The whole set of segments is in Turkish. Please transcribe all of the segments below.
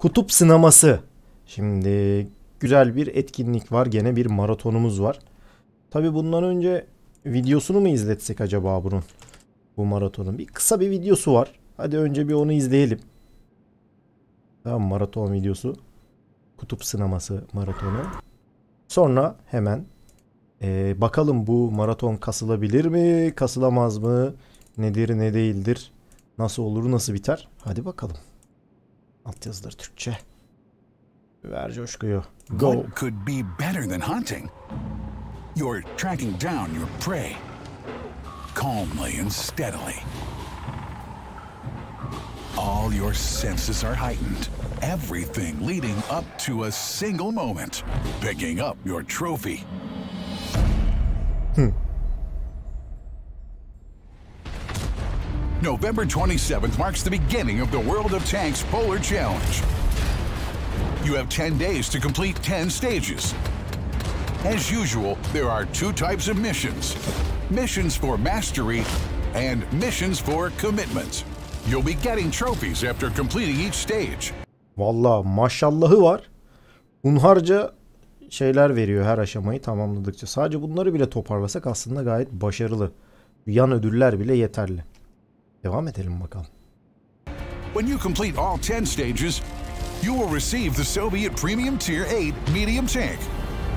Kutup sınaması. Şimdi güzel bir etkinlik var. Gene bir maratonumuz var. Tabi bundan önce videosunu mu izletsek acaba bunun? Bu maratonun. Bir kısa bir videosu var. Hadi önce bir onu izleyelim. Tamam maraton videosu. Kutup sınaması maratonu. Sonra hemen ee, bakalım bu maraton kasılabilir mi? Kasılamaz mı? Nedir ne değildir? Nasıl olur nasıl biter? Hadi bakalım. Altyazıları Türkçe. Ver coşkuyu. Go. What could be better than hunting? You're tracking down your prey. Calmly and steadily. All your senses are heightened. Everything leading up to a single moment. Picking up your trophy. Hmm. November 27th marks the beginning of the World of Tanks Polar Challenge. You have 10 days to complete 10 stages. As usual, there are two types of missions. Missions for mastery and missions for commitment. You'll be getting trophies after completing each stage. Valla maşallahı var. Unharca şeyler veriyor her aşamayı tamamladıkça. Sadece bunları bile toparlasak aslında gayet başarılı. Yan ödüller bile yeterli. When you complete all 10 stages, you will receive the Soviet Premium Tier 8 medium tank,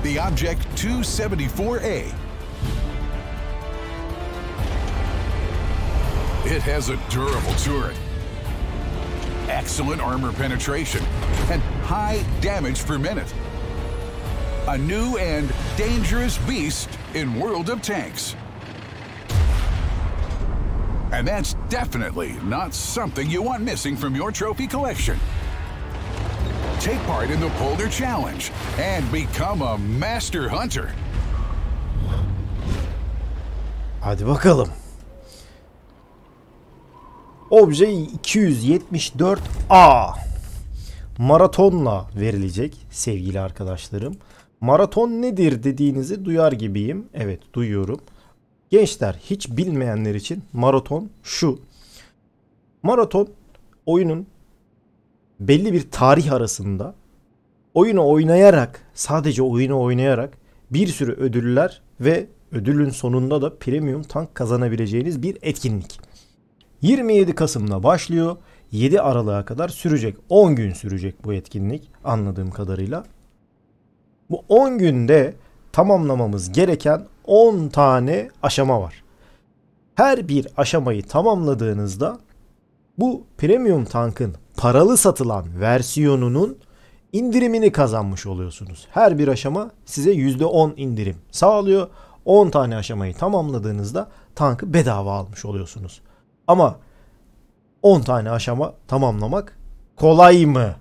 the Object 274A. It has a durable turret, excellent armor penetration, and high damage per minute. A new and dangerous beast in World of Tanks. And that's definitely not something you want missing from your trophy collection. Take part in the Polder Challenge and become a master hunter. Hadi bakalım. Obje 274A maratonla verilecek sevgili arkadaşlarım. Maraton nedir dediğinizi duyar gibiyim. Evet duyuyorum. Gençler hiç bilmeyenler için maraton şu. Maraton oyunun belli bir tarih arasında oyunu oynayarak sadece oyunu oynayarak bir sürü ödüller ve ödülün sonunda da premium tank kazanabileceğiniz bir etkinlik. 27 Kasım'da başlıyor. 7 Aralık'a kadar sürecek. 10 gün sürecek bu etkinlik anladığım kadarıyla. Bu 10 günde tamamlamamız gereken 10 tane aşama var. Her bir aşamayı tamamladığınızda bu premium tankın paralı satılan versiyonunun indirimini kazanmış oluyorsunuz. Her bir aşama size %10 indirim sağlıyor. 10 tane aşamayı tamamladığınızda tankı bedava almış oluyorsunuz. Ama 10 tane aşama tamamlamak kolay mı?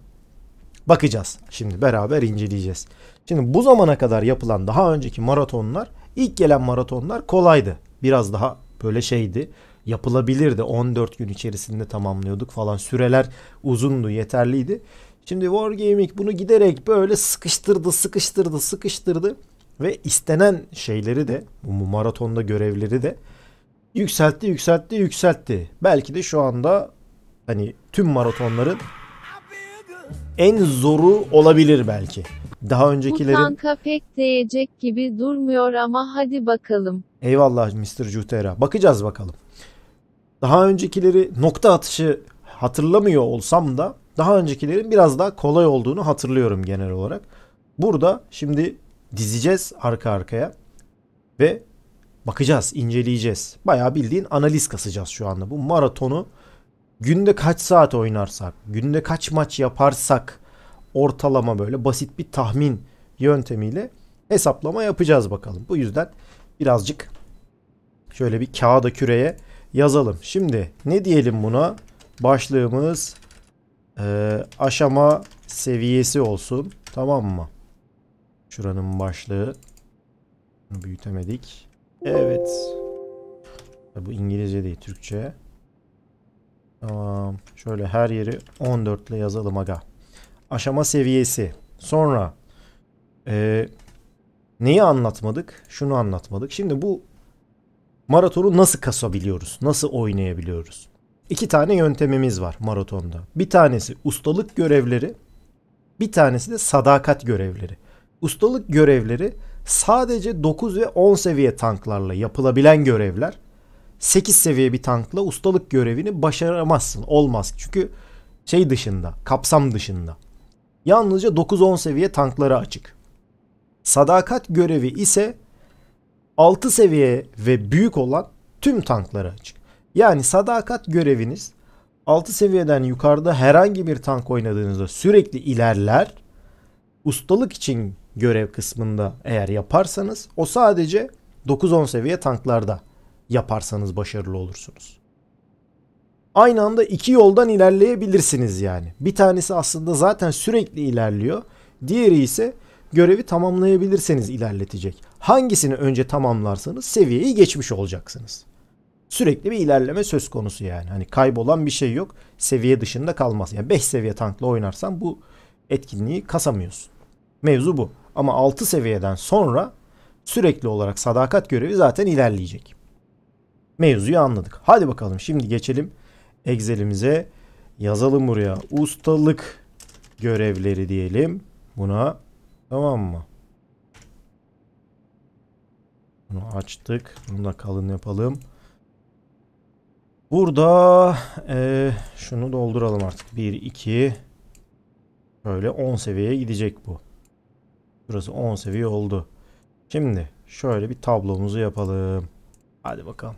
Bakacağız. Şimdi beraber inceleyeceğiz. Şimdi bu zamana kadar yapılan daha önceki maratonlar ilk gelen maratonlar kolaydı. Biraz daha böyle şeydi yapılabilirdi. 14 gün içerisinde tamamlıyorduk falan. Süreler uzundu, yeterliydi. Şimdi Wargaming bunu giderek böyle sıkıştırdı, sıkıştırdı, sıkıştırdı ve istenen şeyleri de bu maratonda görevleri de yükseltti, yükseltti, yükseltti. Belki de şu anda hani tüm maratonların en zoru olabilir belki daha öncekilerin... Bu tanka pek değecek gibi durmuyor ama hadi bakalım. Eyvallah Mr. Jutera. Bakacağız bakalım. Daha öncekileri nokta atışı hatırlamıyor olsam da daha öncekilerin biraz daha kolay olduğunu hatırlıyorum genel olarak. Burada şimdi dizeceğiz arka arkaya ve bakacağız, inceleyeceğiz. Bayağı bildiğin analiz kasacağız şu anda. Bu maratonu günde kaç saat oynarsak, günde kaç maç yaparsak ortalama böyle basit bir tahmin yöntemiyle hesaplama yapacağız bakalım. Bu yüzden birazcık şöyle bir kağıda küreye yazalım. Şimdi ne diyelim buna? Başlığımız e, aşama seviyesi olsun. Tamam mı? Şuranın başlığı. Büyütemedik. Evet. Bu İngilizce değil Türkçe. Tamam. Şöyle her yeri 14 ile yazalım aga aşama seviyesi. Sonra e, neyi anlatmadık? Şunu anlatmadık. Şimdi bu maratonu nasıl kasabiliyoruz? Nasıl oynayabiliyoruz? İki tane yöntemimiz var maratonda. Bir tanesi ustalık görevleri, bir tanesi de sadakat görevleri. Ustalık görevleri sadece 9 ve 10 seviye tanklarla yapılabilen görevler. 8 seviye bir tankla ustalık görevini başaramazsın. Olmaz. Çünkü şey dışında, kapsam dışında yalnızca 9-10 seviye tanklara açık. Sadakat görevi ise 6 seviye ve büyük olan tüm tanklara açık. Yani sadakat göreviniz 6 seviyeden yukarıda herhangi bir tank oynadığınızda sürekli ilerler. Ustalık için görev kısmında eğer yaparsanız o sadece 9-10 seviye tanklarda yaparsanız başarılı olursunuz aynı anda iki yoldan ilerleyebilirsiniz yani. Bir tanesi aslında zaten sürekli ilerliyor. Diğeri ise görevi tamamlayabilirseniz ilerletecek. Hangisini önce tamamlarsanız seviyeyi geçmiş olacaksınız. Sürekli bir ilerleme söz konusu yani. Hani kaybolan bir şey yok. Seviye dışında kalmaz. Yani 5 seviye tankla oynarsan bu etkinliği kasamıyorsun. Mevzu bu. Ama 6 seviyeden sonra sürekli olarak sadakat görevi zaten ilerleyecek. Mevzuyu anladık. Hadi bakalım şimdi geçelim Excel'imize yazalım buraya. Ustalık görevleri diyelim. Buna tamam mı? Bunu açtık. Bunu da kalın yapalım. Burada e, şunu dolduralım artık. 1, 2 böyle 10 seviyeye gidecek bu. Burası 10 seviye oldu. Şimdi şöyle bir tablomuzu yapalım. Hadi bakalım.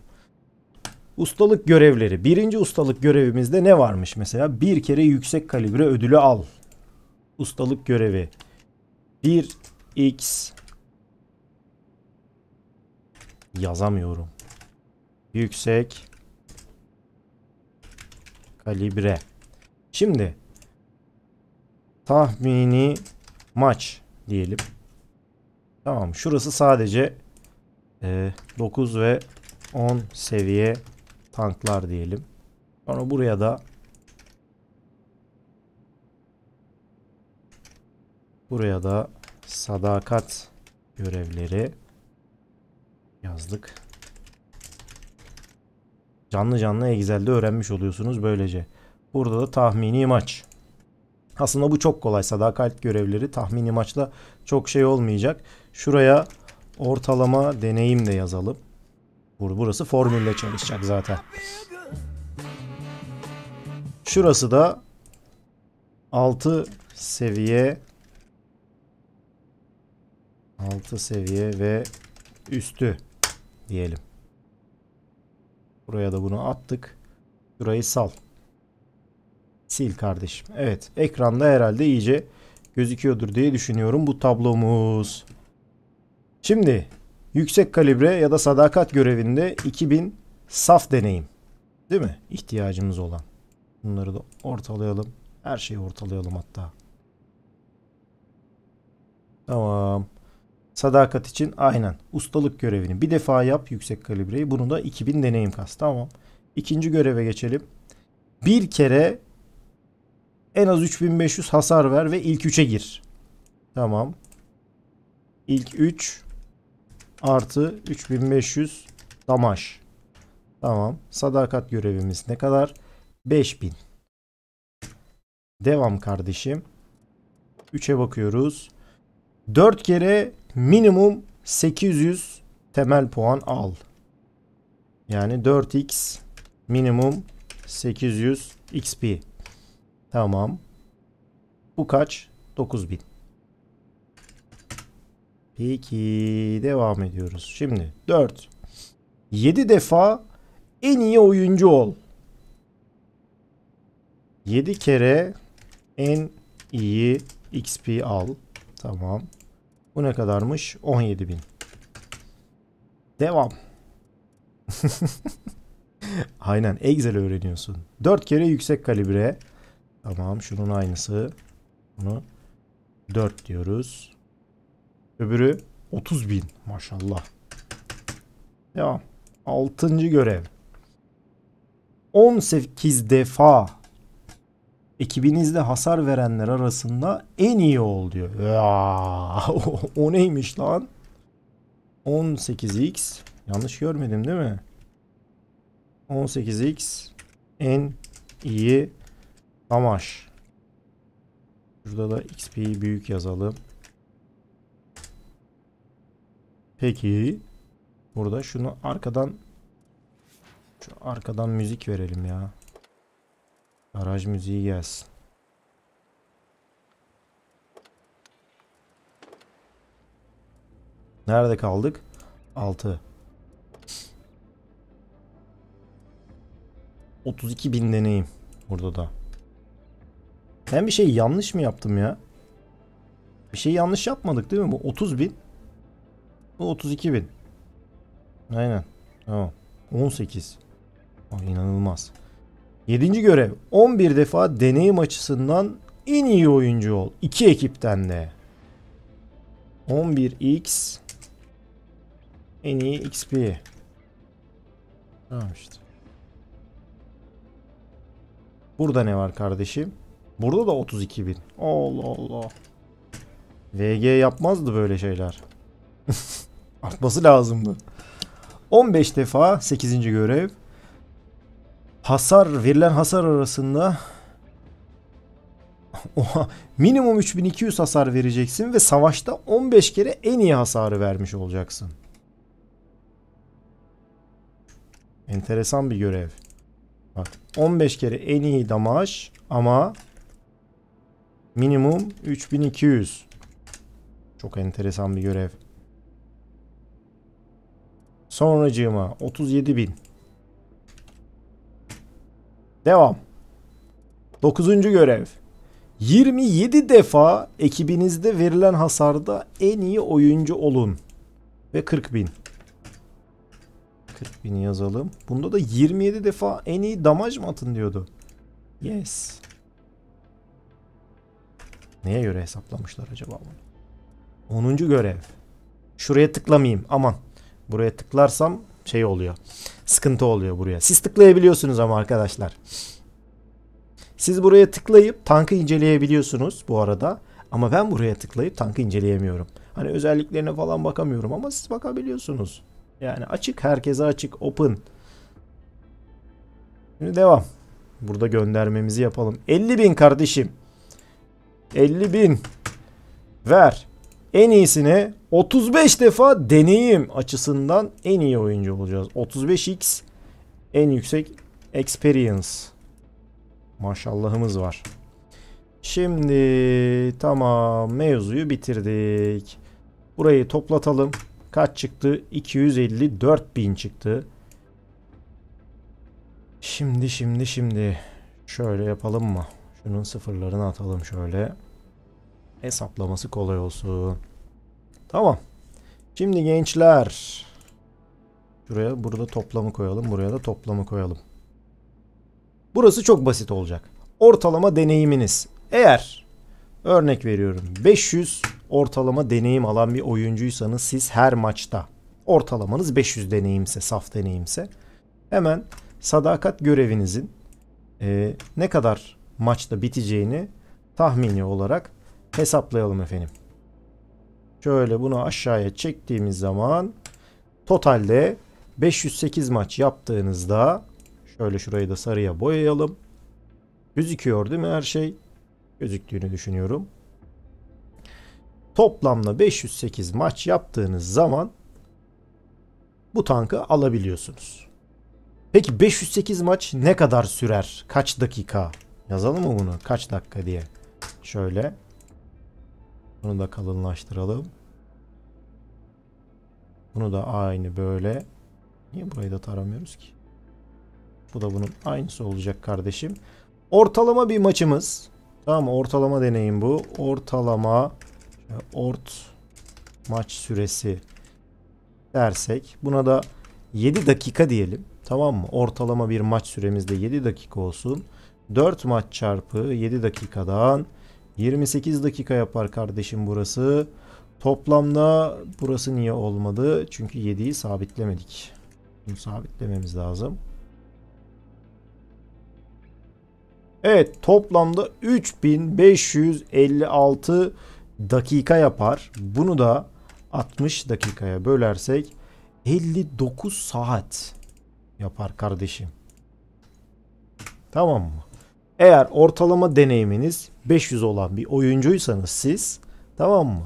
Ustalık görevleri. Birinci ustalık görevimizde ne varmış mesela? Bir kere yüksek kalibre ödülü al. Ustalık görevi. 1x yazamıyorum. Yüksek kalibre. Şimdi tahmini maç diyelim. Tamam şurası sadece e, 9 ve 10 seviye tanklar diyelim. Sonra buraya da buraya da sadakat görevleri yazdık. Canlı canlı Excel'de öğrenmiş oluyorsunuz böylece. Burada da tahmini maç. Aslında bu çok kolay. Sadakat görevleri tahmini maçla çok şey olmayacak. Şuraya ortalama deneyim de yazalım. Burası formülle çalışacak zaten. Şurası da 6 seviye 6 seviye ve üstü diyelim. Buraya da bunu attık. Şurayı sal. Sil kardeşim. Evet. Ekranda herhalde iyice gözüküyordur diye düşünüyorum bu tablomuz. Şimdi Yüksek kalibre ya da sadakat görevinde 2000 saf deneyim. Değil mi? İhtiyacımız olan. Bunları da ortalayalım. Her şeyi ortalayalım hatta. Tamam. Sadakat için aynen. Ustalık görevini bir defa yap yüksek kalibreyi. Bunu da 2000 deneyim kas. Tamam. İkinci göreve geçelim. Bir kere en az 3500 hasar ver ve ilk 3'e gir. Tamam. İlk 3 artı 3500 damaj. Tamam. Sadakat görevimiz ne kadar? 5000. Devam kardeşim. 3'e bakıyoruz. 4 kere minimum 800 temel puan al. Yani 4x minimum 800 XP. Tamam. Bu kaç? 9000. Peki devam ediyoruz. Şimdi 4. 7 defa en iyi oyuncu ol. 7 kere en iyi XP al. Tamam. Bu ne kadarmış? 17 bin. Devam. Aynen Excel öğreniyorsun. 4 kere yüksek kalibre. Tamam şunun aynısı. Bunu 4 diyoruz. Öbürü 30 bin. Maşallah. ya Altıncı görev. 18 defa ekibinizde hasar verenler arasında en iyi ol diyor. Ya, o, neymiş lan? 18x yanlış görmedim değil mi? 18x en iyi savaş. Şurada da xp büyük yazalım. Peki. Burada şunu arkadan şu arkadan müzik verelim ya. Araj müziği gelsin. Nerede kaldık? 6. 32 bin deneyim burada da. Ben bir şey yanlış mı yaptım ya? Bir şey yanlış yapmadık değil mi? Bu 30 bin. Bu 32 bin. Aynen. Tamam. 18. Aa, inanılmaz. 7. görev. 11 defa deneyim açısından en iyi oyuncu ol. İki ekipten de. 11x en iyi XP. Tamam işte. Burada ne var kardeşim? Burada da 32 bin. Allah Allah. VG yapmazdı böyle şeyler. Artması lazımdı. 15 defa 8. görev. Hasar, verilen hasar arasında Oha, minimum 3200 hasar vereceksin ve savaşta 15 kere en iyi hasarı vermiş olacaksın. Enteresan bir görev. Bak 15 kere en iyi damaj ama minimum 3200. Çok enteresan bir görev. Sonracığıma 37 bin. Devam. 9. görev. 27 defa ekibinizde verilen hasarda en iyi oyuncu olun. Ve 40 bin. 40 bin yazalım. Bunda da 27 defa en iyi damaj mı atın diyordu. Yes. Neye göre hesaplamışlar acaba bunu? 10. görev. Şuraya tıklamayayım aman. Buraya tıklarsam şey oluyor. Sıkıntı oluyor buraya. Siz tıklayabiliyorsunuz ama arkadaşlar. Siz buraya tıklayıp tankı inceleyebiliyorsunuz bu arada. Ama ben buraya tıklayıp tankı inceleyemiyorum. Hani özelliklerine falan bakamıyorum ama siz bakabiliyorsunuz. Yani açık herkese açık open. Şimdi devam. Burada göndermemizi yapalım. 50 bin kardeşim. 50 bin. Ver en iyisini 35 defa deneyim açısından en iyi oyuncu olacağız. 35x en yüksek experience. Maşallahımız var. Şimdi tamam mevzuyu bitirdik. Burayı toplatalım. Kaç çıktı? 254 bin çıktı. Şimdi şimdi şimdi şöyle yapalım mı? Şunun sıfırlarını atalım şöyle. Hesaplaması kolay olsun. Tamam. Şimdi gençler. Şuraya burada toplamı koyalım. Buraya da toplamı koyalım. Burası çok basit olacak. Ortalama deneyiminiz. Eğer örnek veriyorum 500 ortalama deneyim alan bir oyuncuysanız siz her maçta ortalamanız 500 deneyimse saf deneyimse hemen sadakat görevinizin e, ne kadar maçta biteceğini tahmini olarak hesaplayalım efendim. Şöyle bunu aşağıya çektiğimiz zaman totalde 508 maç yaptığınızda şöyle şurayı da sarıya boyayalım. Gözüküyor değil mi her şey? Gözüktüğünü düşünüyorum. Toplamda 508 maç yaptığınız zaman bu tankı alabiliyorsunuz. Peki 508 maç ne kadar sürer? Kaç dakika? Yazalım mı bunu? Kaç dakika diye. Şöyle bunu da kalınlaştıralım. Bunu da aynı böyle. Niye burayı da taramıyoruz ki? Bu da bunun aynısı olacak kardeşim. Ortalama bir maçımız. Tamam ortalama deneyim bu. Ortalama ort maç süresi dersek buna da 7 dakika diyelim. Tamam mı? Ortalama bir maç süremizde 7 dakika olsun. 4 maç çarpı 7 dakikadan 28 dakika yapar kardeşim burası. Toplamda burası niye olmadı? Çünkü 7'yi sabitlemedik. Bunu sabitlememiz lazım. Evet toplamda 3556 dakika yapar. Bunu da 60 dakikaya bölersek 59 saat yapar kardeşim. Tamam mı? Eğer ortalama deneyiminiz 500 olan bir oyuncuysanız siz tamam mı?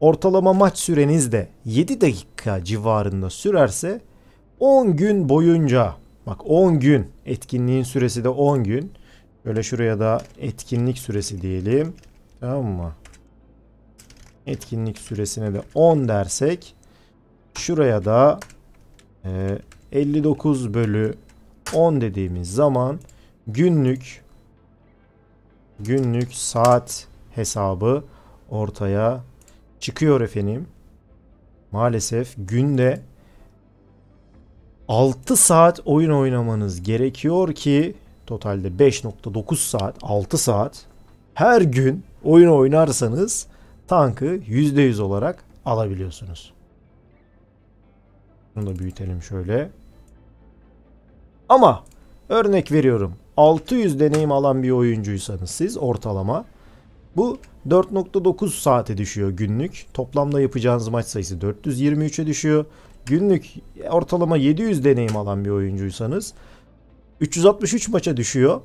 Ortalama maç süreniz de 7 dakika civarında sürerse 10 gün boyunca bak 10 gün etkinliğin süresi de 10 gün. Böyle şuraya da etkinlik süresi diyelim. Tamam mı? Etkinlik süresine de 10 dersek şuraya da e, 59 bölü 10 dediğimiz zaman günlük günlük saat hesabı ortaya çıkıyor efendim. Maalesef günde 6 saat oyun oynamanız gerekiyor ki totalde 5.9 saat 6 saat her gün oyun oynarsanız tankı %100 olarak alabiliyorsunuz. Bunu da büyütelim şöyle. Ama örnek veriyorum. 600 deneyim alan bir oyuncuysanız siz ortalama bu 4.9 saate düşüyor günlük. Toplamda yapacağınız maç sayısı 423'e düşüyor. Günlük ortalama 700 deneyim alan bir oyuncuysanız 363 maça düşüyor.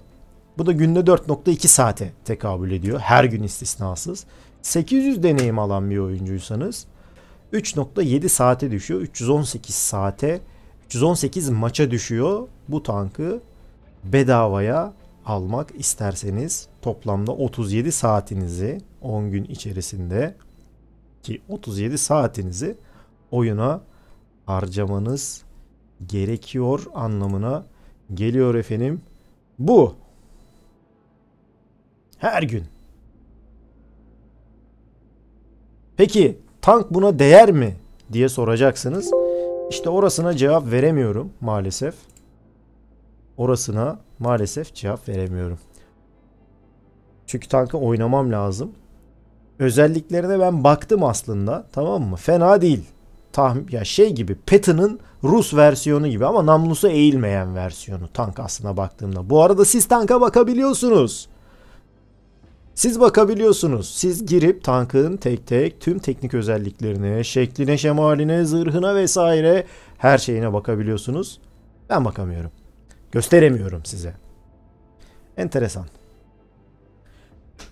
Bu da günde 4.2 saate tekabül ediyor. Her gün istisnasız. 800 deneyim alan bir oyuncuysanız 3.7 saate düşüyor. 318 saate 318 maça düşüyor bu tankı bedavaya almak isterseniz toplamda 37 saatinizi 10 gün içerisinde ki 37 saatinizi oyuna harcamanız gerekiyor anlamına geliyor efendim. Bu her gün. Peki tank buna değer mi diye soracaksınız. İşte orasına cevap veremiyorum maalesef. Orasına maalesef cevap veremiyorum. Çünkü tankı oynamam lazım. Özelliklerine ben baktım aslında. Tamam mı? Fena değil. Tahmin, ya şey gibi Patton'ın Rus versiyonu gibi ama namlusu eğilmeyen versiyonu tank aslına baktığımda. Bu arada siz tanka bakabiliyorsunuz. Siz bakabiliyorsunuz. Siz girip tankın tek tek tüm teknik özelliklerine, şekline, şemaline, zırhına vesaire her şeyine bakabiliyorsunuz. Ben bakamıyorum. Gösteremiyorum size. Enteresan.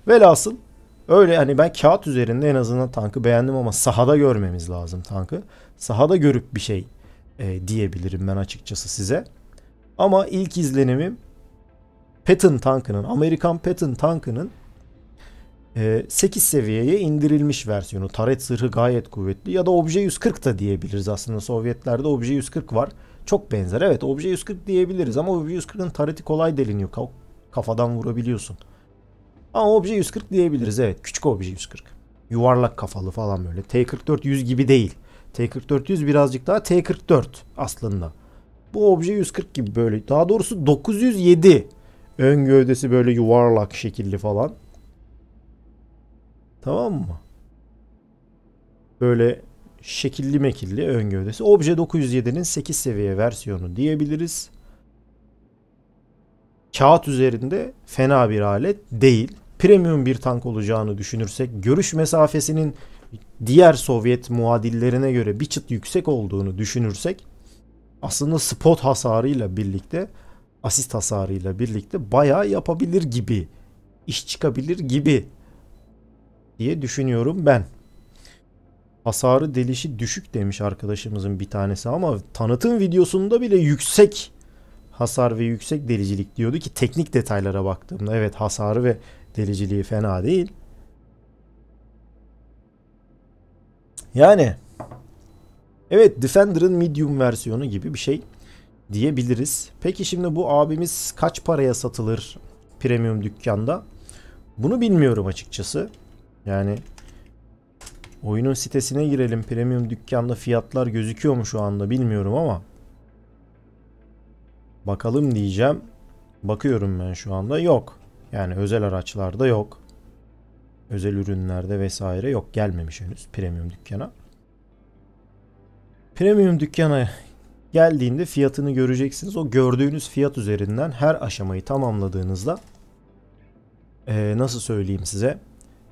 Velhasıl öyle hani ben kağıt üzerinde en azından tankı beğendim ama sahada görmemiz lazım tankı. Sahada görüp bir şey e, diyebilirim ben açıkçası size. Ama ilk izlenimim Patton tankının, Amerikan Patton tankının 8 e, seviyeye indirilmiş versiyonu. Taret zırhı gayet kuvvetli ya da obje 140 da diyebiliriz aslında Sovyetlerde obje 140 var çok benzer. Evet obje 140 diyebiliriz ama obje 140'ın tareti kolay deliniyor. Kafadan vurabiliyorsun. Ama obje 140 diyebiliriz evet. Küçük obje 140. Yuvarlak kafalı falan böyle. T44 100 gibi değil. T44 100 birazcık daha T44 aslında. Bu obje 140 gibi böyle. Daha doğrusu 907. Ön gövdesi böyle yuvarlak şekilli falan. Tamam mı? Böyle şekilli mekilli ön gövdesi. Obje 907'nin 8 seviye versiyonu diyebiliriz. Kağıt üzerinde fena bir alet değil. Premium bir tank olacağını düşünürsek görüş mesafesinin diğer Sovyet muadillerine göre bir çıt yüksek olduğunu düşünürsek aslında spot hasarıyla birlikte asist hasarıyla birlikte bayağı yapabilir gibi iş çıkabilir gibi diye düşünüyorum ben hasarı delişi düşük demiş arkadaşımızın bir tanesi ama tanıtım videosunda bile yüksek hasar ve yüksek delicilik diyordu ki teknik detaylara baktığımda evet hasarı ve deliciliği fena değil. Yani evet Defender'ın medium versiyonu gibi bir şey diyebiliriz. Peki şimdi bu abimiz kaç paraya satılır premium dükkanda? Bunu bilmiyorum açıkçası. Yani Oyunun sitesine girelim. Premium dükkanda fiyatlar gözüküyor mu şu anda bilmiyorum ama. Bakalım diyeceğim. Bakıyorum ben şu anda yok. Yani özel araçlarda yok. Özel ürünlerde vesaire yok. Gelmemiş henüz premium dükkana. Premium dükkana geldiğinde fiyatını göreceksiniz. O gördüğünüz fiyat üzerinden her aşamayı tamamladığınızda ee, nasıl söyleyeyim size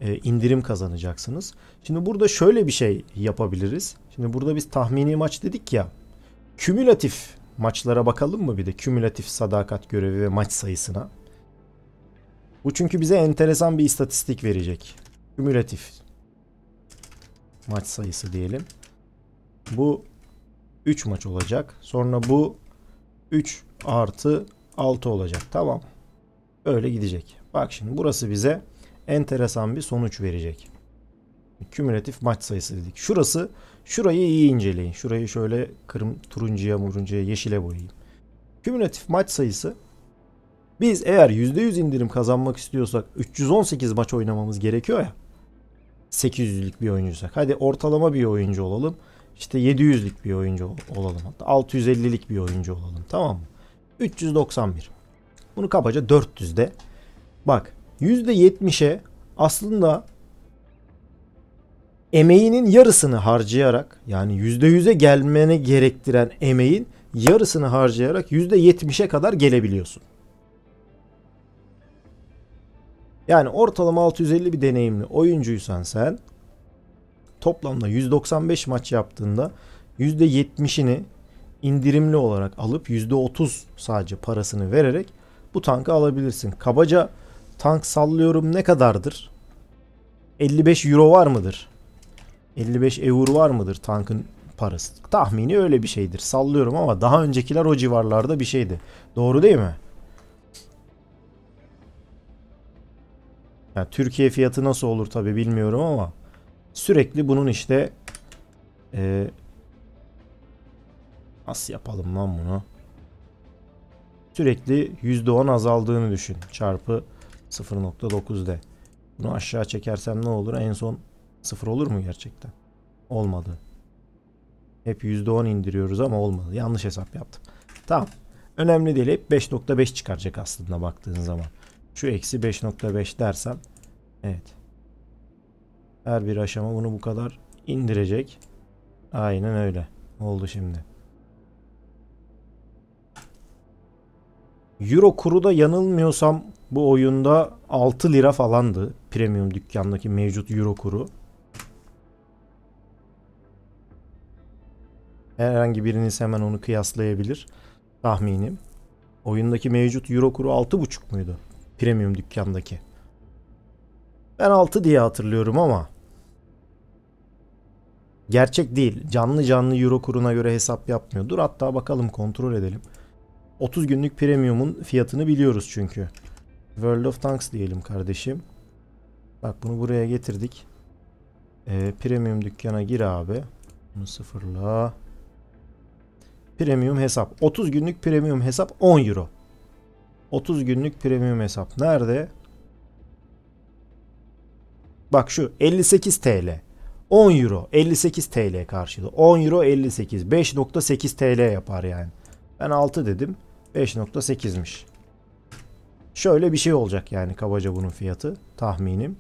e, indirim kazanacaksınız. Şimdi burada şöyle bir şey yapabiliriz. Şimdi burada biz tahmini maç dedik ya. Kümülatif maçlara bakalım mı bir de kümülatif sadakat görevi ve maç sayısına. Bu çünkü bize enteresan bir istatistik verecek. Kümülatif maç sayısı diyelim. Bu 3 maç olacak. Sonra bu 3 artı 6 olacak. Tamam. Öyle gidecek. Bak şimdi burası bize enteresan bir sonuç verecek. Kümülatif maç sayısı dedik. Şurası, şurayı iyi inceleyin. Şurayı şöyle kırm turuncuya, muruncuya, yeşile boyayayım. Kümülatif maç sayısı biz eğer %100 indirim kazanmak istiyorsak 318 maç oynamamız gerekiyor ya. 800'lük bir oyuncuysak. Hadi ortalama bir oyuncu olalım. İşte 700'lük bir oyuncu olalım. Hatta 650'lik bir oyuncu olalım. Tamam mı? 391. Bunu kabaca 400'de. Bak %70'e aslında emeğinin yarısını harcayarak yani %100'e gelmene gerektiren emeğin yarısını harcayarak %70'e kadar gelebiliyorsun. Yani ortalama 650 bir deneyimli oyuncuysan sen toplamda 195 maç yaptığında %70'ini indirimli olarak alıp %30 sadece parasını vererek bu tankı alabilirsin. Kabaca Tank sallıyorum ne kadardır? 55 euro var mıdır? 55 euro var mıdır tankın parası? Tahmini öyle bir şeydir. Sallıyorum ama daha öncekiler o civarlarda bir şeydi. Doğru değil mi? Yani Türkiye fiyatı nasıl olur tabi bilmiyorum ama sürekli bunun işte e, nasıl yapalım lan bunu? Sürekli %10 azaldığını düşün. Çarpı 0.9D. Bunu aşağı çekersem ne olur? En son 0 olur mu gerçekten? Olmadı. Hep %10 indiriyoruz ama olmadı. Yanlış hesap yaptım. Tamam. Önemli değil. Hep 5.5 çıkaracak aslında baktığın zaman. Şu eksi 5.5 dersem. Evet. Her bir aşama bunu bu kadar indirecek. Aynen öyle. Oldu şimdi. Euro kuru da yanılmıyorsam bu oyunda 6 lira falandı premium dükkandaki mevcut euro kuru. Herhangi biriniz hemen onu kıyaslayabilir tahminim. Oyundaki mevcut euro kuru 6,5 muydu? Premium dükkandaki. Ben 6 diye hatırlıyorum ama gerçek değil. Canlı canlı euro kuruna göre hesap yapmıyor. Dur hatta bakalım kontrol edelim. 30 günlük premiumun fiyatını biliyoruz çünkü. World of Tanks diyelim kardeşim. Bak bunu buraya getirdik. Ee, premium dükkana gir abi. Bunu sıfırla. Premium hesap. 30 günlük premium hesap 10 euro. 30 günlük premium hesap. Nerede? Bak şu 58 TL. 10 euro 58 TL karşılığı. 10 euro 58. 5.8 TL yapar yani. Ben 6 dedim. 5.8'miş. Şöyle bir şey olacak yani kabaca bunun fiyatı tahminim.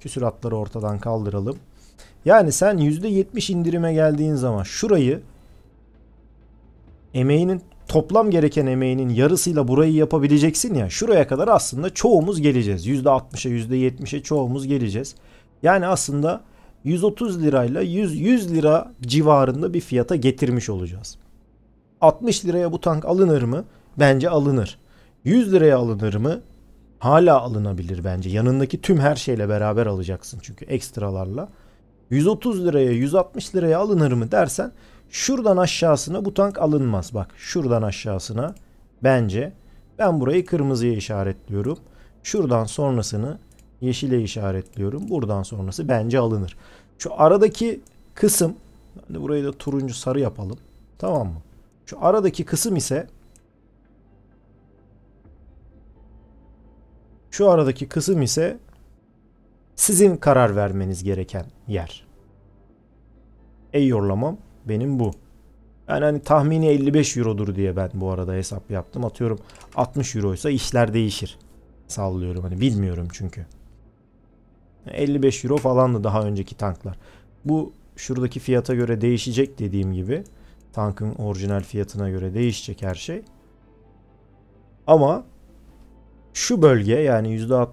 Küsuratları ortadan kaldıralım. Yani sen %70 indirime geldiğin zaman şurayı emeğinin toplam gereken emeğinin yarısıyla burayı yapabileceksin ya şuraya kadar aslında çoğumuz geleceğiz. %60'a %70'e çoğumuz geleceğiz. Yani aslında 130 lirayla 100, 100 lira civarında bir fiyata getirmiş olacağız. 60 liraya bu tank alınır mı? Bence alınır. 100 liraya alınır mı? Hala alınabilir bence. Yanındaki tüm her şeyle beraber alacaksın çünkü ekstralarla. 130 liraya 160 liraya alınır mı dersen şuradan aşağısına bu tank alınmaz. Bak şuradan aşağısına bence ben burayı kırmızıya işaretliyorum. Şuradan sonrasını yeşile işaretliyorum. Buradan sonrası bence alınır. Şu aradaki kısım hani burayı da turuncu sarı yapalım. Tamam mı? Şu aradaki kısım ise Şu aradaki kısım ise sizin karar vermeniz gereken yer. Ey yorlamam benim bu. Yani hani tahmini 55 eurodur diye ben bu arada hesap yaptım. Atıyorum 60 euroysa işler değişir. Sallıyorum hani bilmiyorum çünkü. 55 euro falandı daha önceki tanklar. Bu şuradaki fiyata göre değişecek dediğim gibi. Tankın orijinal fiyatına göre değişecek her şey. Ama şu bölge yani %60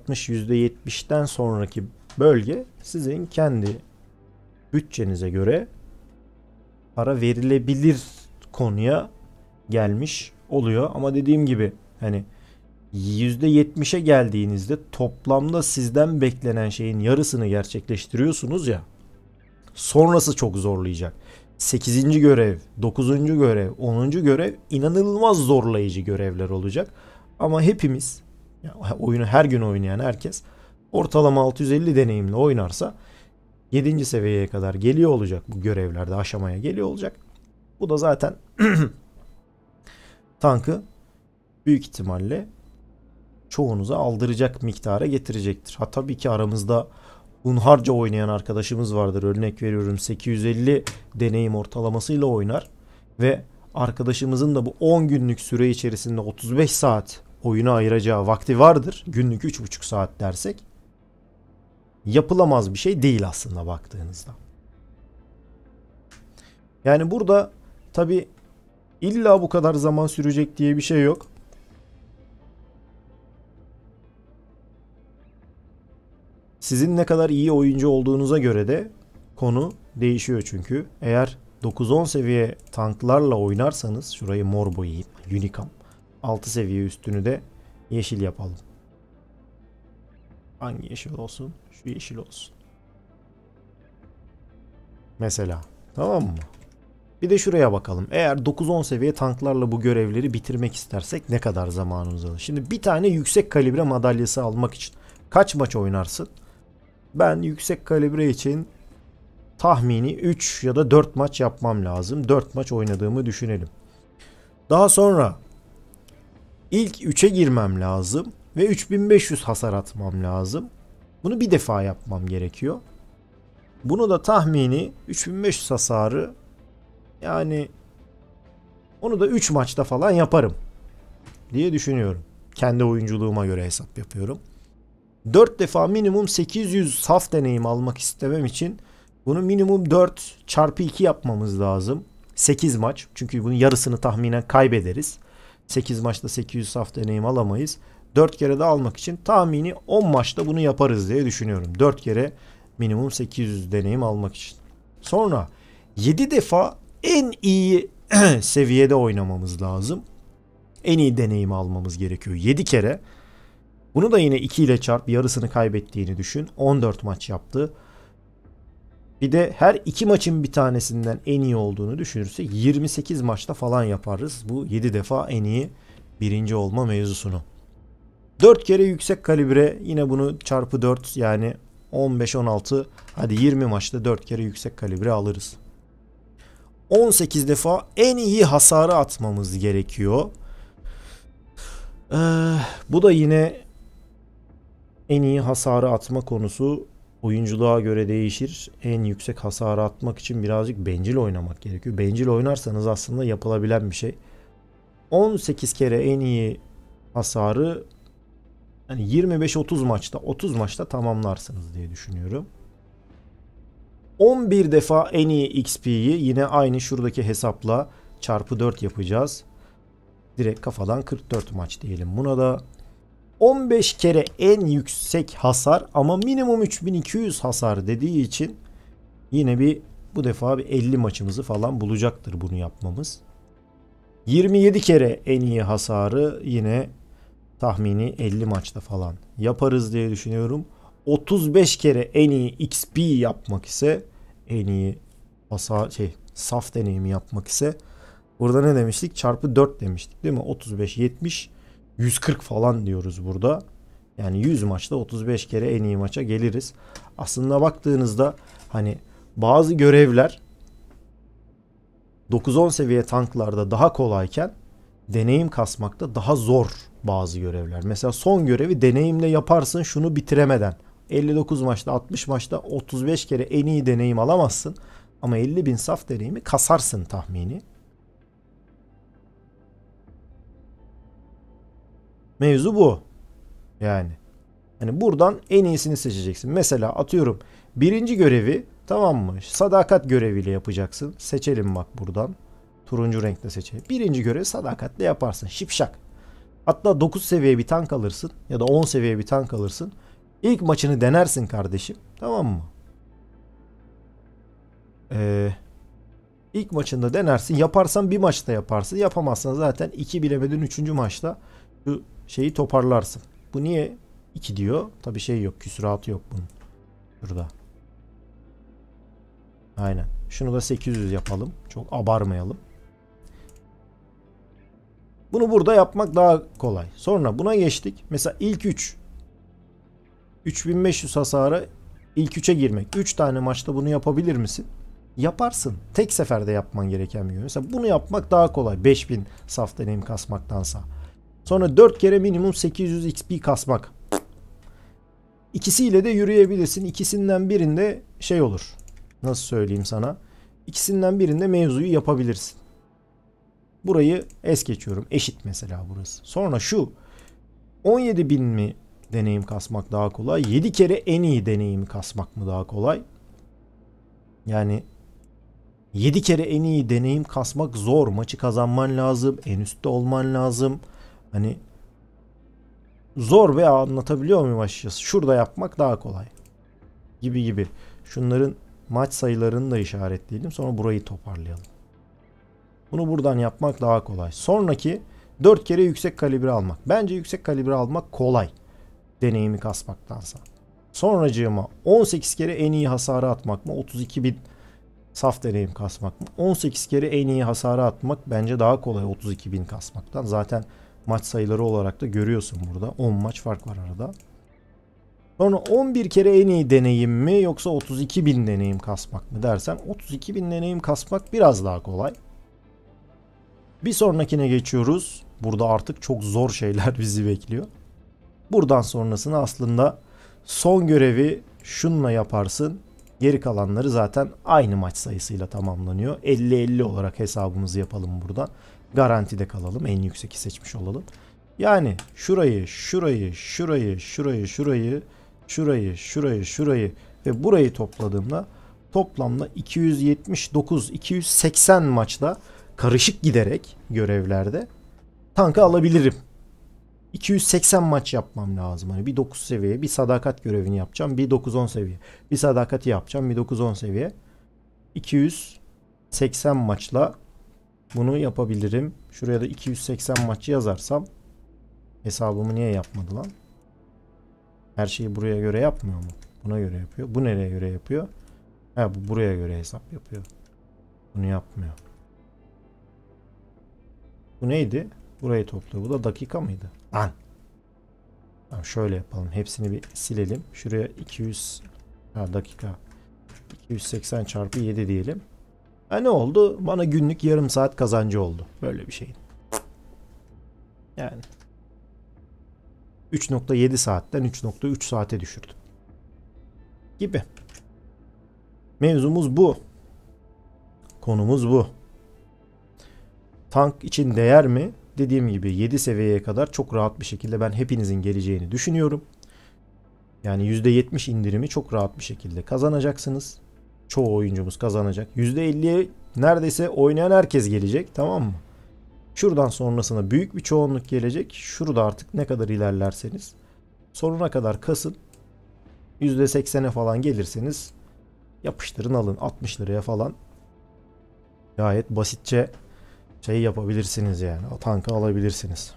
%70'ten sonraki bölge sizin kendi bütçenize göre para verilebilir konuya gelmiş oluyor. Ama dediğim gibi hani %70'e geldiğinizde toplamda sizden beklenen şeyin yarısını gerçekleştiriyorsunuz ya. Sonrası çok zorlayacak. 8. görev, 9. görev, 10. görev inanılmaz zorlayıcı görevler olacak. Ama hepimiz yani oyunu her gün oynayan herkes ortalama 650 deneyimle oynarsa 7. seviyeye kadar geliyor olacak bu görevlerde aşamaya geliyor olacak. Bu da zaten tankı büyük ihtimalle çoğunuza aldıracak miktara getirecektir. Ha tabii ki aramızda unharca oynayan arkadaşımız vardır. Örnek veriyorum 850 deneyim ortalamasıyla oynar ve arkadaşımızın da bu 10 günlük süre içerisinde 35 saat oyuna ayıracağı vakti vardır. Günlük 3,5 saat dersek yapılamaz bir şey değil aslında baktığınızda. Yani burada tabi illa bu kadar zaman sürecek diye bir şey yok. Sizin ne kadar iyi oyuncu olduğunuza göre de konu değişiyor çünkü. Eğer 9-10 seviye tanklarla oynarsanız şurayı mor boyayayım. Unicamp. 6 seviye üstünü de yeşil yapalım. Hangi yeşil olsun? Şu yeşil olsun. Mesela. Tamam mı? Bir de şuraya bakalım. Eğer 9-10 seviye tanklarla bu görevleri bitirmek istersek ne kadar zamanımız alır? Şimdi bir tane yüksek kalibre madalyası almak için kaç maç oynarsın? Ben yüksek kalibre için tahmini 3 ya da 4 maç yapmam lazım. 4 maç oynadığımı düşünelim. Daha sonra ilk 3'e girmem lazım ve 3500 hasar atmam lazım. Bunu bir defa yapmam gerekiyor. Bunu da tahmini 3500 hasarı yani onu da 3 maçta falan yaparım diye düşünüyorum. Kendi oyunculuğuma göre hesap yapıyorum. 4 defa minimum 800 saf deneyim almak istemem için bunu minimum 4 çarpı 2 yapmamız lazım. 8 maç. Çünkü bunun yarısını tahminen kaybederiz. 8 maçta 800 saf deneyim alamayız. 4 kere de almak için tahmini 10 maçta bunu yaparız diye düşünüyorum. 4 kere minimum 800 deneyim almak için. Sonra 7 defa en iyi seviyede oynamamız lazım. En iyi deneyim almamız gerekiyor. 7 kere. Bunu da yine 2 ile çarp yarısını kaybettiğini düşün. 14 maç yaptı. Bir de her iki maçın bir tanesinden en iyi olduğunu düşünürse 28 maçta falan yaparız. Bu 7 defa en iyi birinci olma mevzusunu. 4 kere yüksek kalibre yine bunu çarpı 4 yani 15-16 hadi 20 maçta 4 kere yüksek kalibre alırız. 18 defa en iyi hasarı atmamız gerekiyor. Ee, bu da yine en iyi hasarı atma konusu oyunculuğa göre değişir. En yüksek hasarı atmak için birazcık bencil oynamak gerekiyor. Bencil oynarsanız aslında yapılabilen bir şey. 18 kere en iyi hasarı yani 25-30 maçta 30 maçta tamamlarsınız diye düşünüyorum. 11 defa en iyi XP'yi yine aynı şuradaki hesapla çarpı 4 yapacağız. Direkt kafadan 44 maç diyelim. Buna da 15 kere en yüksek hasar ama minimum 3200 hasar dediği için yine bir bu defa bir 50 maçımızı falan bulacaktır bunu yapmamız. 27 kere en iyi hasarı yine tahmini 50 maçta falan yaparız diye düşünüyorum. 35 kere en iyi XP yapmak ise en iyi hasar şey saf deneyimi yapmak ise burada ne demiştik? Çarpı 4 demiştik değil mi? 35 70 140 falan diyoruz burada. Yani 100 maçta 35 kere en iyi maça geliriz. Aslında baktığınızda hani bazı görevler 9-10 seviye tanklarda daha kolayken deneyim kasmakta daha zor bazı görevler. Mesela son görevi deneyimle yaparsın şunu bitiremeden. 59 maçta 60 maçta 35 kere en iyi deneyim alamazsın. Ama 50 bin saf deneyimi kasarsın tahmini. Mevzu bu. Yani. Hani buradan en iyisini seçeceksin. Mesela atıyorum birinci görevi tamam mı? Sadakat göreviyle yapacaksın. Seçelim bak buradan. Turuncu renkle seçelim. Birinci görevi sadakatle yaparsın. Şipşak. Hatta 9 seviye bir tank alırsın ya da 10 seviye bir tank alırsın. İlk maçını denersin kardeşim. Tamam mı? Ee, ilk maçında denersin. Yaparsan bir maçta yaparsın. Yapamazsan zaten iki bilemedin üçüncü maçta şeyi toparlarsın. Bu niye 2 diyor? Tabi şey yok. Küsuratı yok bunun. Şurada. Aynen. Şunu da 800 yapalım. Çok abarmayalım. Bunu burada yapmak daha kolay. Sonra buna geçtik. Mesela ilk 3. 3500 hasarı ilk 3'e girmek. 3 tane maçta bunu yapabilir misin? Yaparsın. Tek seferde yapman gereken bir yön. Mesela bunu yapmak daha kolay. 5000 saf deneyim kasmaktansa. Sonra 4 kere minimum 800 XP kasmak. İkisiyle de yürüyebilirsin. İkisinden birinde şey olur. Nasıl söyleyeyim sana? İkisinden birinde mevzuyu yapabilirsin. Burayı es geçiyorum. Eşit mesela burası. Sonra şu 17 bin mi deneyim kasmak daha kolay? 7 kere en iyi deneyimi kasmak mı daha kolay? Yani 7 kere en iyi deneyim kasmak zor. Maçı kazanman lazım. En üstte olman lazım. Hani zor veya anlatabiliyor muyum açıkçası? Şurada yapmak daha kolay. Gibi gibi. Şunların maç sayılarını da işaretleyelim. Sonra burayı toparlayalım. Bunu buradan yapmak daha kolay. Sonraki 4 kere yüksek kalibre almak. Bence yüksek kalibre almak kolay. Deneyimi kasmaktansa. Sonracığıma 18 kere en iyi hasarı atmak mı? 32 bin saf deneyim kasmak mı? 18 kere en iyi hasarı atmak bence daha kolay 32 bin kasmaktan. Zaten Maç sayıları olarak da görüyorsun burada. 10 maç fark var arada. Sonra 11 kere en iyi deneyim mi yoksa 32 bin deneyim kasmak mı dersen 32 bin deneyim kasmak biraz daha kolay. Bir sonrakine geçiyoruz. Burada artık çok zor şeyler bizi bekliyor. Buradan sonrasını aslında son görevi şunla yaparsın. Geri kalanları zaten aynı maç sayısıyla tamamlanıyor. 50-50 olarak hesabımızı yapalım buradan garantide kalalım. En yükseki seçmiş olalım. Yani şurayı, şurayı, şurayı, şurayı, şurayı, şurayı, şurayı, şurayı ve burayı topladığımda toplamda 279, 280 maçla karışık giderek görevlerde tankı alabilirim. 280 maç yapmam lazım. Hani bir 9 seviye, bir sadakat görevini yapacağım, bir 9-10 seviye. Bir sadakati yapacağım, bir 9-10 seviye. 280 maçla bunu yapabilirim. Şuraya da 280 maçı yazarsam hesabımı niye yapmadı lan? Her şeyi buraya göre yapmıyor mu? Buna göre yapıyor. Bu nereye göre yapıyor? Ha bu buraya göre hesap yapıyor. Bunu yapmıyor. Bu neydi? Burayı topluyor. Bu da dakika mıydı? An. Tamam şöyle yapalım. Hepsini bir silelim. Şuraya 200 ha, dakika 280 çarpı 7 diyelim. Ha ne oldu? Bana günlük yarım saat kazancı oldu. Böyle bir şeyin. Yani. 3.7 saatten 3.3 saate düşürdüm. Gibi. Mevzumuz bu. Konumuz bu. Tank için değer mi? Dediğim gibi 7 seviyeye kadar çok rahat bir şekilde ben hepinizin geleceğini düşünüyorum. Yani %70 indirimi çok rahat bir şekilde kazanacaksınız çoğu oyuncumuz kazanacak. %50'ye neredeyse oynayan herkes gelecek tamam mı? Şuradan sonrasına büyük bir çoğunluk gelecek. Şurada artık ne kadar ilerlerseniz sonuna kadar kasın. %80'e falan gelirseniz yapıştırın alın 60 liraya falan. Gayet basitçe şey yapabilirsiniz yani. O tankı alabilirsiniz.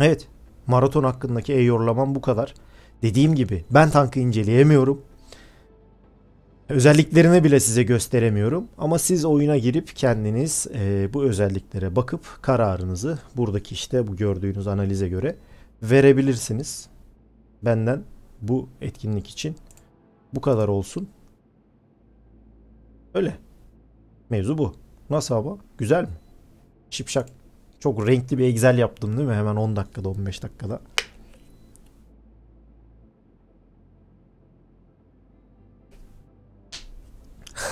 Evet. Maraton hakkındaki e-yorlamam bu kadar. Dediğim gibi ben tankı inceleyemiyorum. Özelliklerini bile size gösteremiyorum ama siz oyuna girip kendiniz e, bu özelliklere bakıp kararınızı buradaki işte bu gördüğünüz analize göre verebilirsiniz. Benden bu etkinlik için bu kadar olsun. Öyle. Mevzu bu. Nasıl hava? Güzel mi? Şipşak. Çok renkli bir Excel yaptım değil mi? Hemen 10 dakikada 15 dakikada.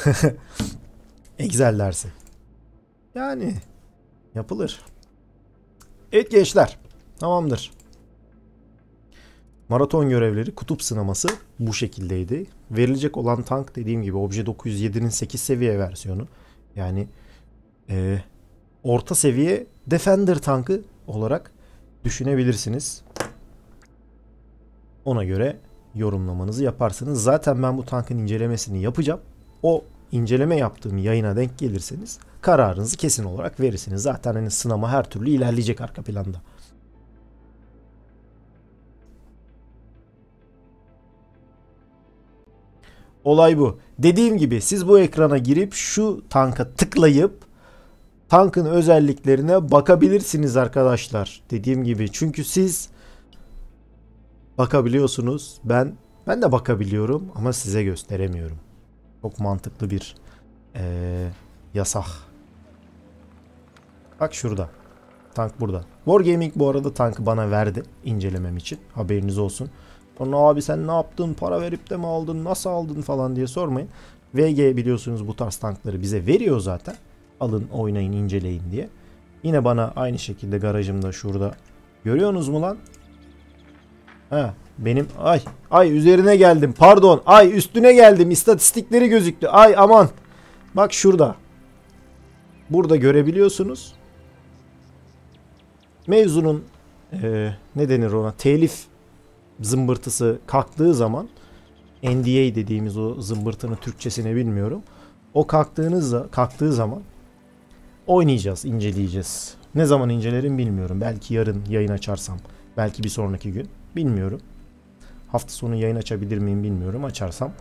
Excel dersi. Yani yapılır. Evet gençler. Tamamdır. Maraton görevleri kutup sınaması bu şekildeydi. Verilecek olan tank dediğim gibi Obje 907'nin 8 seviye versiyonu. Yani e, orta seviye Defender tankı olarak düşünebilirsiniz. Ona göre yorumlamanızı yaparsınız. Zaten ben bu tankın incelemesini yapacağım o inceleme yaptığım yayına denk gelirseniz kararınızı kesin olarak verirsiniz. Zaten hani sınama her türlü ilerleyecek arka planda. Olay bu. Dediğim gibi siz bu ekrana girip şu tanka tıklayıp tankın özelliklerine bakabilirsiniz arkadaşlar. Dediğim gibi çünkü siz bakabiliyorsunuz. Ben ben de bakabiliyorum ama size gösteremiyorum. Çok mantıklı bir ee, yasak. Bak şurada. Tank burada. Wargaming bu arada tankı bana verdi incelemem için. Haberiniz olsun. Onu abi sen ne yaptın? Para verip de mi aldın? Nasıl aldın falan diye sormayın. VG biliyorsunuz bu tarz tankları bize veriyor zaten. Alın, oynayın, inceleyin diye. Yine bana aynı şekilde garajımda şurada. Görüyorsunuz mu lan? He, benim ay ay üzerine geldim pardon ay üstüne geldim İstatistikleri gözüktü ay aman. Bak şurada. Burada görebiliyorsunuz. Mevzunun e, ne denir ona telif zımbırtısı kalktığı zaman NDA dediğimiz o zımbırtının Türkçesini bilmiyorum. O kalktığınızda kalktığı zaman oynayacağız, inceleyeceğiz. Ne zaman incelerim bilmiyorum. Belki yarın yayın açarsam, belki bir sonraki gün bilmiyorum. Hafta sonu yayın açabilir miyim bilmiyorum. Açarsam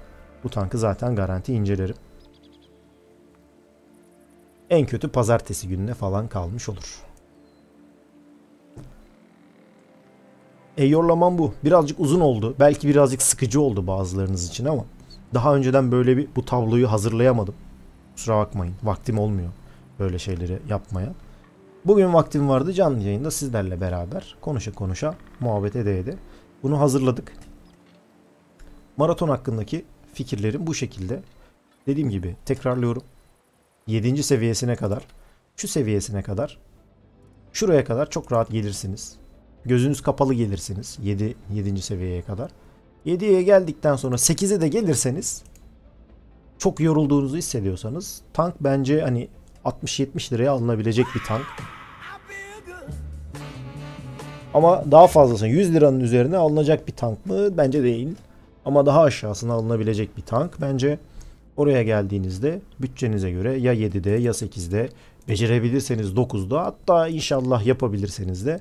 bu tankı zaten garanti incelerim. En kötü pazartesi gününe falan kalmış olur. E yorlamam bu. Birazcık uzun oldu. Belki birazcık sıkıcı oldu bazılarınız için ama daha önceden böyle bir bu tabloyu hazırlayamadım. Kusura bakmayın. Vaktim olmuyor böyle şeyleri yapmaya. Bugün vaktim vardı canlı yayında sizlerle beraber konuşa konuşa muhabbet ede ede. Bunu hazırladık. Maraton hakkındaki fikirlerim bu şekilde. Dediğim gibi tekrarlıyorum. 7. seviyesine kadar, şu seviyesine kadar, şuraya kadar çok rahat gelirsiniz. Gözünüz kapalı gelirsiniz 7 7. seviyeye kadar. 7'ye geldikten sonra 8'e de gelirseniz çok yorulduğunuzu hissediyorsanız tank bence hani 60-70 liraya alınabilecek bir tank. Ama daha fazlası 100 liranın üzerine alınacak bir tank mı? Bence değil. Ama daha aşağısına alınabilecek bir tank bence oraya geldiğinizde bütçenize göre ya 7'de ya 8'de becerebilirseniz 9'da hatta inşallah yapabilirseniz de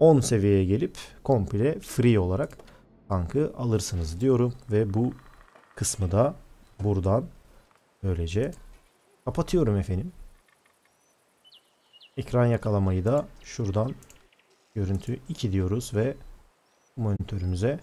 10 seviyeye gelip komple free olarak tankı alırsınız diyorum ve bu kısmı da buradan böylece kapatıyorum efendim. Ekran yakalamayı da şuradan görüntü 2 diyoruz ve monitörümüze